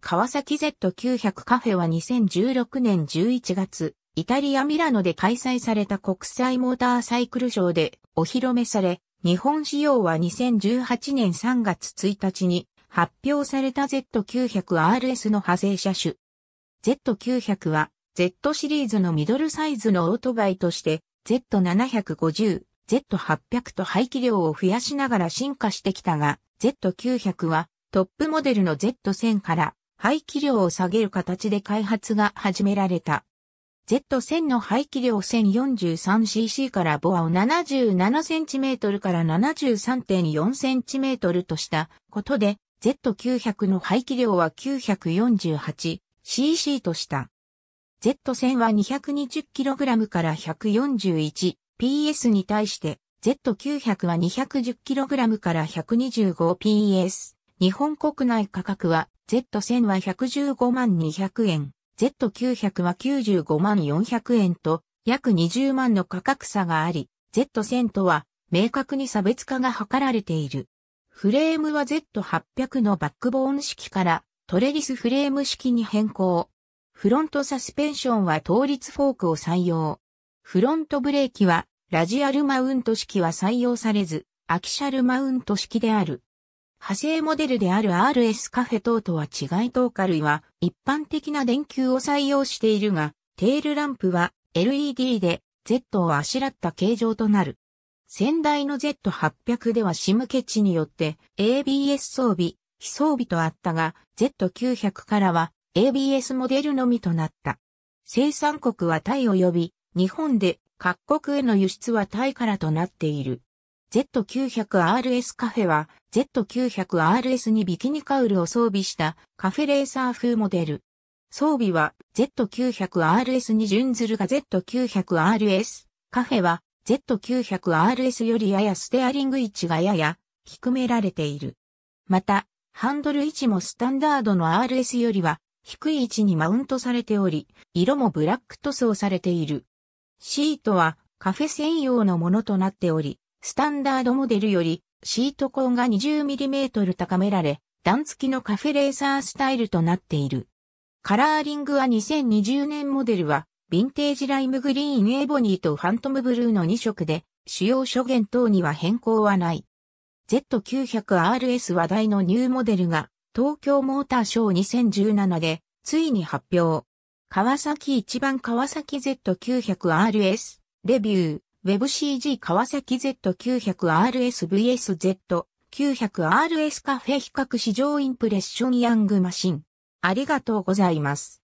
川崎 Z900 カフェは2016年11月、イタリア・ミラノで開催された国際モーターサイクルショーでお披露目され、日本仕様は2018年3月1日に発表された Z900RS の派生車種。Z900 は Z シリーズのミドルサイズのオートバイとして Z750、Z800 と排気量を増やしながら進化してきたが、Z900 はトップモデルの Z1000 から排気量を下げる形で開発が始められた。Z1000 の排気量 1043cc からボアを 77cm から 73.4cm としたことで Z900 の排気量は 948cc とした。Z1000 は 220kg から 141ps に対して Z900 は 210kg から 125ps。日本国内価格は Z1000 は115万200円、Z900 は95万400円と約20万の価格差があり、Z1000 とは明確に差別化が図られている。フレームは Z800 のバックボーン式からトレリスフレーム式に変更。フロントサスペンションは倒立フォークを採用。フロントブレーキはラジアルマウント式は採用されず、アキシャルマウント式である。派生モデルである RS カフェ等とは違い灯火類は一般的な電球を採用しているが、テールランプは LED で Z をあしらった形状となる。先代の Z800 ではシムケチによって ABS 装備、非装備とあったが、Z900 からは ABS モデルのみとなった。生産国はタイ及び、日本で各国への輸出はタイからとなっている。Z900RS カフェは Z900RS にビキニカウルを装備したカフェレーサー風モデル。装備は Z900RS に準ずるが Z900RS カフェは Z900RS よりややステアリング位置がやや低められている。また、ハンドル位置もスタンダードの RS よりは低い位置にマウントされており、色もブラック塗装されている。シートはカフェ専用のものとなっており、スタンダードモデルよりシートコンが 20mm 高められ、段付きのカフェレーサースタイルとなっている。カラーリングは2020年モデルは、ヴィンテージライムグリーンエボニーとファントムブルーの2色で、主要諸元等には変更はない。Z900RS 話題のニューモデルが、東京モーターショー2017で、ついに発表。川崎一番川崎 Z900RS レビュー。WebCG 川崎 Z900RSVS Z900RS カフェ比較市場インプレッションヤングマシン。ありがとうございます。